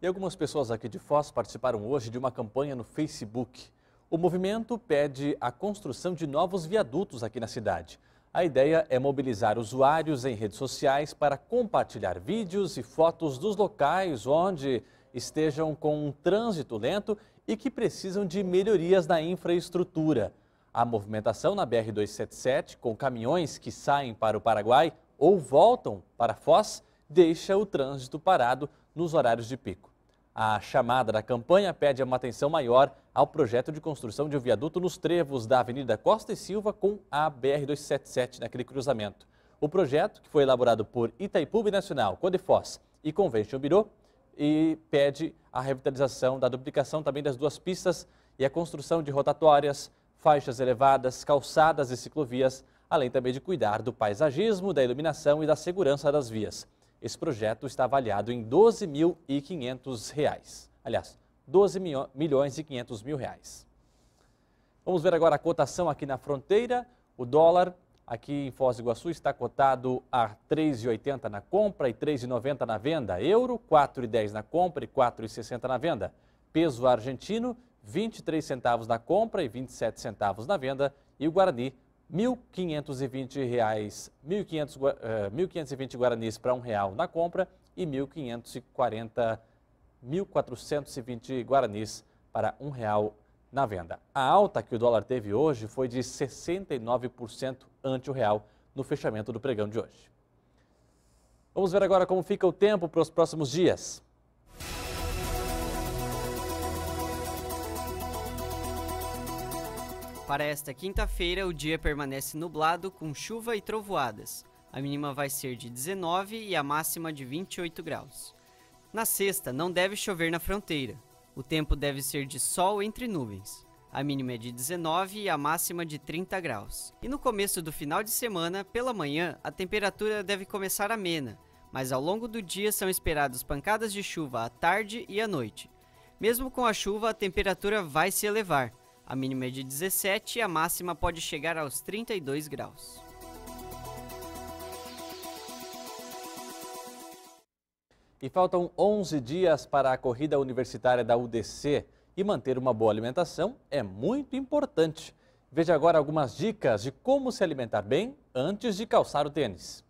E algumas pessoas aqui de Foz participaram hoje de uma campanha no Facebook. O movimento pede a construção de novos viadutos aqui na cidade. A ideia é mobilizar usuários em redes sociais para compartilhar vídeos e fotos dos locais onde estejam com um trânsito lento e que precisam de melhorias na infraestrutura. A movimentação na BR-277, com caminhões que saem para o Paraguai ou voltam para Foz, deixa o trânsito parado nos horários de pico. A chamada da campanha pede uma atenção maior ao projeto de construção de um viaduto nos trevos da Avenida Costa e Silva com a BR-277, naquele cruzamento. O projeto, que foi elaborado por Itaipu Nacional, Codefós e Convention Bureau, e pede a revitalização da duplicação também das duas pistas e a construção de rotatórias, faixas elevadas, calçadas e ciclovias, além também de cuidar do paisagismo, da iluminação e da segurança das vias. Esse projeto está avaliado em 12.500 reais. Aliás, 12 milhões e 500 mil reais. Vamos ver agora a cotação aqui na fronteira. O dólar aqui em Foz do Iguaçu está cotado a 3,80 na compra e 3,90 na venda. Euro, 4,10 na compra e 4,60 na venda. Peso argentino, 23 centavos na compra e 27 centavos na venda. E o Guarani, R$ 1.520, 1.520 guaranis para um real na compra e 1.540, 1.420 guaranis para um real na venda. A alta que o dólar teve hoje foi de 69% ante o real no fechamento do pregão de hoje. Vamos ver agora como fica o tempo para os próximos dias. Para esta quinta-feira, o dia permanece nublado com chuva e trovoadas. A mínima vai ser de 19 e a máxima de 28 graus. Na sexta, não deve chover na fronteira. O tempo deve ser de sol entre nuvens. A mínima é de 19 e a máxima de 30 graus. E no começo do final de semana, pela manhã, a temperatura deve começar amena, mas ao longo do dia são esperadas pancadas de chuva à tarde e à noite. Mesmo com a chuva, a temperatura vai se elevar, a mínima é de 17 e a máxima pode chegar aos 32 graus. E faltam 11 dias para a corrida universitária da UDC e manter uma boa alimentação é muito importante. Veja agora algumas dicas de como se alimentar bem antes de calçar o tênis.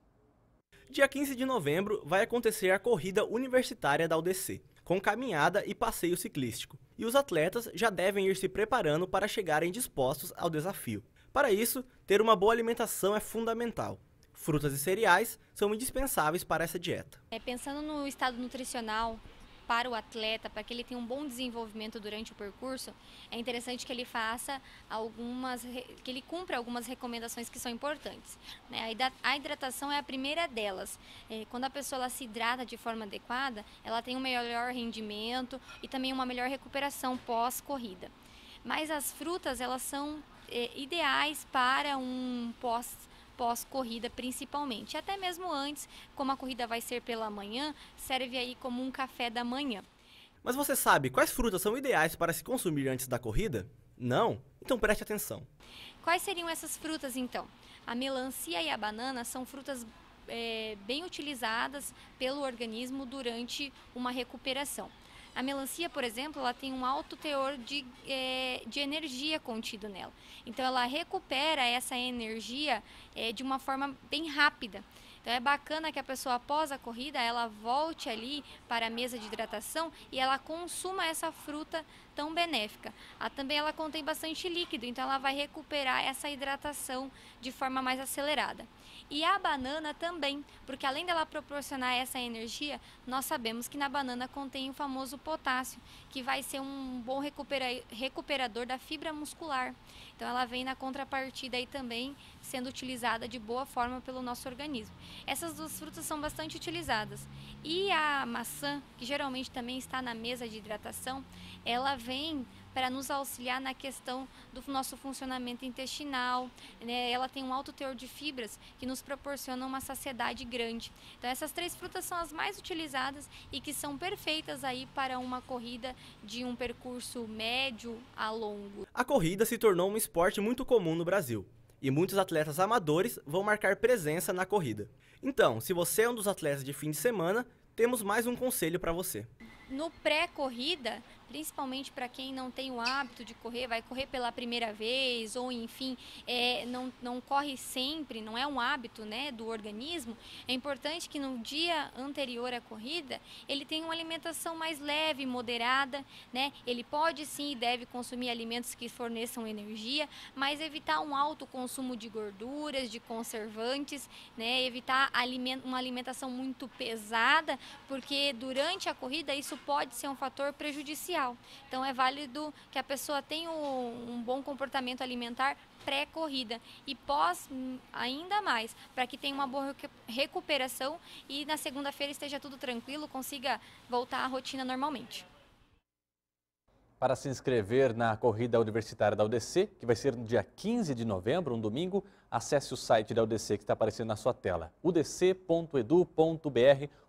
Dia 15 de novembro vai acontecer a corrida universitária da UDC com caminhada e passeio ciclístico. E os atletas já devem ir se preparando para chegarem dispostos ao desafio. Para isso, ter uma boa alimentação é fundamental. Frutas e cereais são indispensáveis para essa dieta. É, pensando no estado nutricional para o atleta, para que ele tenha um bom desenvolvimento durante o percurso, é interessante que ele faça algumas, que ele cumpra algumas recomendações que são importantes. Né? A hidratação é a primeira delas. É, quando a pessoa se hidrata de forma adequada, ela tem um melhor rendimento e também uma melhor recuperação pós-corrida. Mas as frutas, elas são é, ideais para um pós pós-corrida principalmente. Até mesmo antes, como a corrida vai ser pela manhã, serve aí como um café da manhã. Mas você sabe quais frutas são ideais para se consumir antes da corrida? Não? Então preste atenção. Quais seriam essas frutas então? A melancia e a banana são frutas é, bem utilizadas pelo organismo durante uma recuperação. A melancia, por exemplo, ela tem um alto teor de, é, de energia contido nela. Então, ela recupera essa energia é, de uma forma bem rápida. Então é bacana que a pessoa após a corrida ela volte ali para a mesa de hidratação e ela consuma essa fruta tão benéfica. A, também ela contém bastante líquido, então ela vai recuperar essa hidratação de forma mais acelerada. E a banana também, porque além dela proporcionar essa energia, nós sabemos que na banana contém o famoso potássio, que vai ser um bom recupera recuperador da fibra muscular. Então ela vem na contrapartida aí também sendo utilizada de boa forma pelo nosso organismo. Essas duas frutas são bastante utilizadas. E a maçã, que geralmente também está na mesa de hidratação, ela vem para nos auxiliar na questão do nosso funcionamento intestinal. Né? Ela tem um alto teor de fibras que nos proporciona uma saciedade grande. Então essas três frutas são as mais utilizadas e que são perfeitas aí para uma corrida de um percurso médio a longo. A corrida se tornou um esporte muito comum no Brasil e muitos atletas amadores vão marcar presença na corrida. Então, se você é um dos atletas de fim de semana, temos mais um conselho para você no pré-corrida, principalmente para quem não tem o hábito de correr, vai correr pela primeira vez, ou enfim, é, não, não corre sempre, não é um hábito né, do organismo, é importante que no dia anterior à corrida ele tenha uma alimentação mais leve, moderada, né? Ele pode sim e deve consumir alimentos que forneçam energia, mas evitar um alto consumo de gorduras, de conservantes, né? Evitar aliment uma alimentação muito pesada, porque durante a corrida isso pode ser um fator prejudicial. Então é válido que a pessoa tenha um, um bom comportamento alimentar pré-corrida e pós hum, ainda mais, para que tenha uma boa recuperação e na segunda-feira esteja tudo tranquilo, consiga voltar à rotina normalmente. Para se inscrever na corrida universitária da UDC, que vai ser no dia 15 de novembro, um domingo, acesse o site da UDC que está aparecendo na sua tela, udc.edu.br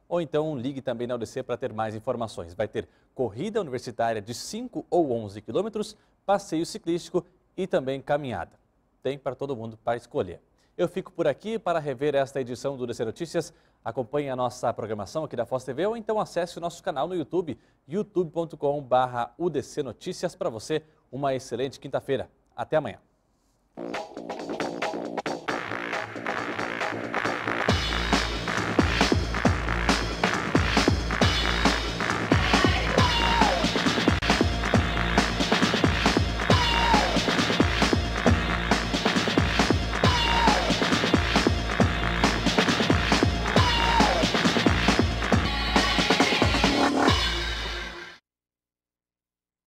ou então ligue também na UDC para ter mais informações. Vai ter corrida universitária de 5 ou 11 quilômetros, passeio ciclístico e também caminhada. Tem para todo mundo para escolher. Eu fico por aqui para rever esta edição do UDC Notícias. Acompanhe a nossa programação aqui da Foz TV ou então acesse o nosso canal no YouTube, youtube.com.br UDC Notícias. Para você, uma excelente quinta-feira. Até amanhã.